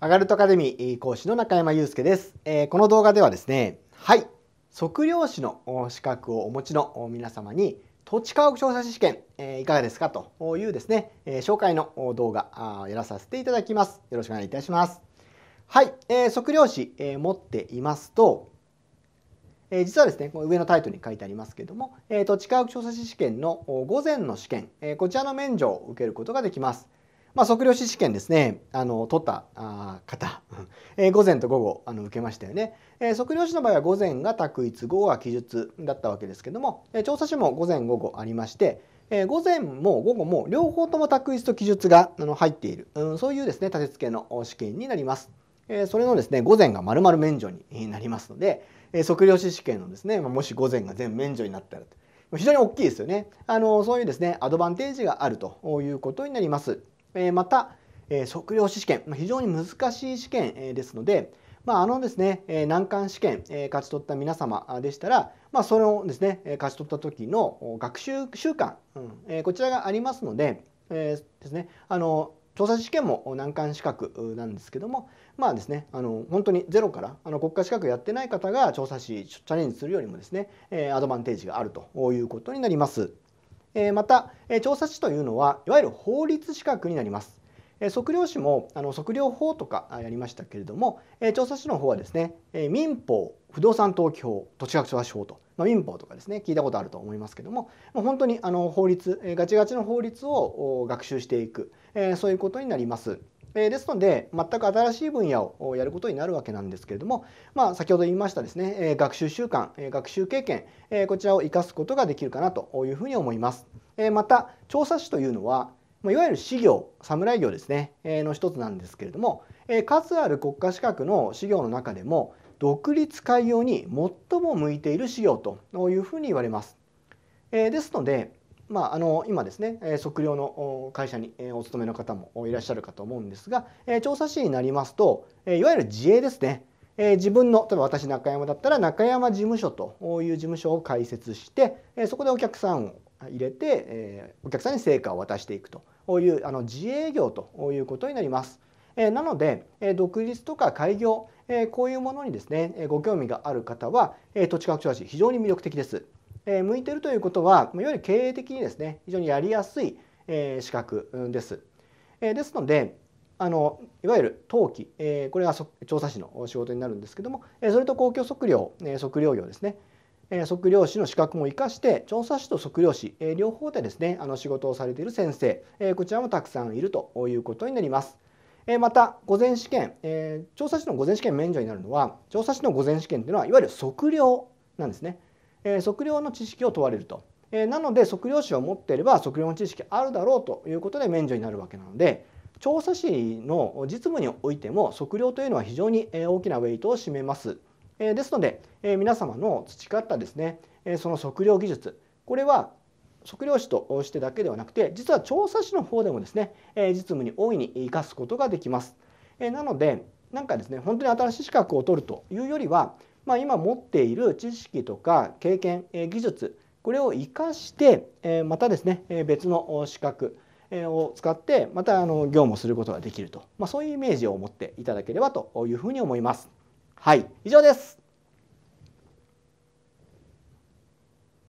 アガルトアカデミー講師の中山祐介です、えー、この動画ではですねはい測量士の資格をお持ちの皆様に土地家屋調査士試験、えー、いかがですかというですね、えー、紹介の動画やらさせていただきますよろしくお願いいたしますはい、えー、測量士、えー、持っていますとえ実はですねこの上のタイトルに書いてありますけれども、えー、土地価格調査士試験の午前の試験、えこちらの免除を受けることができます。まあ、測量士試験ですねあの取った方、えー、午前と午後あの受けましたよね、えー、測量士の場合は午前が択一午後は記述だったわけですけども、えー、調査士も午前午後ありまして、えー、午前も午後も両方とも択一と記述があの入っている、うん、そういうですね立て付けの試験になります。えー、それのですね午前が丸々免除になりますので、えー、測量士試験のですね、まあ、もし午前が全免除になったら非常に大きいですよねあのそういうですねアドバンテージがあるということになります。えまた、え測量士試験、ま非常に難しい試験、えですので、まあ、あのですね、え難関試験、え勝ち取った皆様でしたら、まあ、それをですね、え勝ち取った時の学習習慣、うんえこちらがありますので、えですね、あの調査試験も難関資格なんですけどもまあですねあの本当にゼロからあの国家資格やってない方が調査士チャレンジするよりもですね、えアドバンテージがあるということになります。えまた、え調査士というのはいわゆる法律資格になります。え測量士もあの測量法とかやりましたけれども、え調査士の方はですね、え民法不動産登記法土地価格調査法と、まあ、民法とかですね聞いたことあると思いますけどももう本当にあの法律、えガチガチの法律を学習していく、えそういうことになります。えですので全く新しい分野をやることになるわけなんですけれども、まあ、先ほど言いましたですね、え学習習慣、え学習経験、えこちらを生かすことができるかなというふうに思います。えまた調査士というのはいわゆる士業侍業ですね、えの一つなんですけれども、え数ある国家資格の士業の中でも独立開業に最も向いている資料というふうに言われます。えですのでまあ、あの今ですね、え測量の会社にお勤めの方もいらっしゃるかと思うんですが、え調査士になりますと、えいわゆる自営ですね、え自分の例えば私中山だったら中山事務所という事務所を開設して、えそこでお客さんを入れて、えお客さんに成果を渡していくというあの自営業ということになります。えなので、え独立とか開業、えこういうものにですね、えご興味がある方は、え土地価格調査士非常に魅力的です。え向いてるということはいわゆる経営的にですね非常にやりやすい、え資格です。えですのであのいわゆる陶器えこれが調査士の仕事になるんですけども、えそれと公共測量、え測量業ですね、え測量士の資格も生かして調査士と測量士、え両方でですねあの仕事をされている先生、えこちらもたくさんいるということになります。えまた午前試験、え調査士の午前試験免除になるのは調査士の午前試験というのはいわゆる測量なんですね。え測量の知識を問われると。えなので測量士を持っていれば測量の知識あるだろうということで免除になるわけなので調査士の実務においても測量というのは非常に大きなウェイトを占めます。えですのでえ皆様の培ったですねえその測量技術これは測量士としてだけではなくて実は調査士の方でもですねえ実務に大いに生かすことができます。えなのでなんかですね本当に新しい資格を取るというよりはまあ、今持っている知識とか経験、え技術これを生かして、えまたですね、え別の資格を使ってまたあの業務をすることができると、まあ、そういうイメージを持っていただければというふうに思います。はい、以上です。